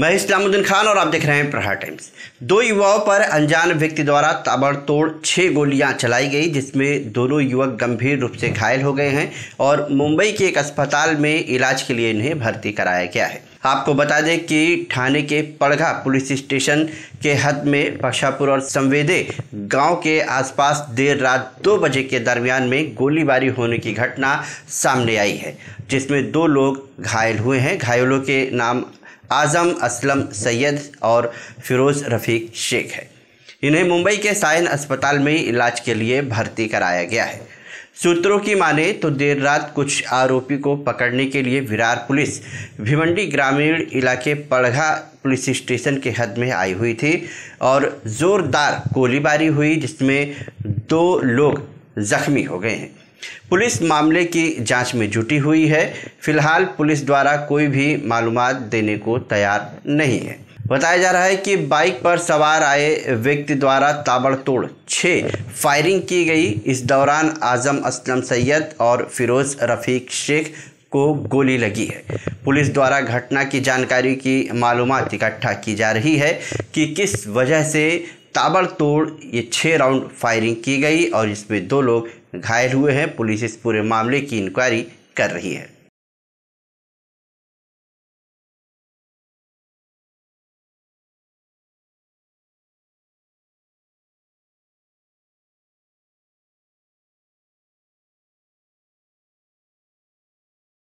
मैं इस्लामुद्दीन खान और आप देख रहे हैं प्रहार टाइम्स दो युवाओं पर अनजान व्यक्ति द्वारा ताबड़तोड़ छः गोलियां चलाई गई जिसमें दोनों युवक गंभीर रूप से घायल हो गए हैं और मुंबई के एक अस्पताल में इलाज के लिए इन्हें भर्ती कराया गया है आपको बता दें कि थाने के पड़घा पुलिस स्टेशन के हद में बख्शापुर और संवेदे गांव के आसपास देर रात दो बजे के दरमियान में गोलीबारी होने की घटना सामने आई है जिसमें दो लोग घायल हुए हैं घायलों के नाम आज़म असलम सैयद और फिरोज़ रफ़ीक शेख है इन्हें मुंबई के साइन अस्पताल में इलाज के लिए भर्ती कराया गया है सूत्रों की माने तो देर रात कुछ आरोपी को पकड़ने के लिए विरार पुलिस भिवंडी ग्रामीण इलाके पड़घा पुलिस स्टेशन के हद में आई हुई थी और ज़ोरदार गोलीबारी हुई जिसमें दो लोग जख्मी हो गए हैं पुलिस मामले की जांच में जुटी हुई है फिलहाल पुलिस द्वारा कोई भी मालूम देने को तैयार नहीं है बताया जा रहा है कि बाइक पर सवार आए व्यक्ति द्वारा ताबड़तोड़ छः फायरिंग की गई इस दौरान आजम असलम सैयद और फिरोज़ रफ़ीक शेख को गोली लगी है पुलिस द्वारा घटना की जानकारी की मालूम इकट्ठा की जा रही है कि किस वजह से ताबड़तोड़ ये छः राउंड फायरिंग की गई और इसमें दो लोग घायल हुए हैं पुलिस इस पूरे मामले की इंक्वायरी कर रही है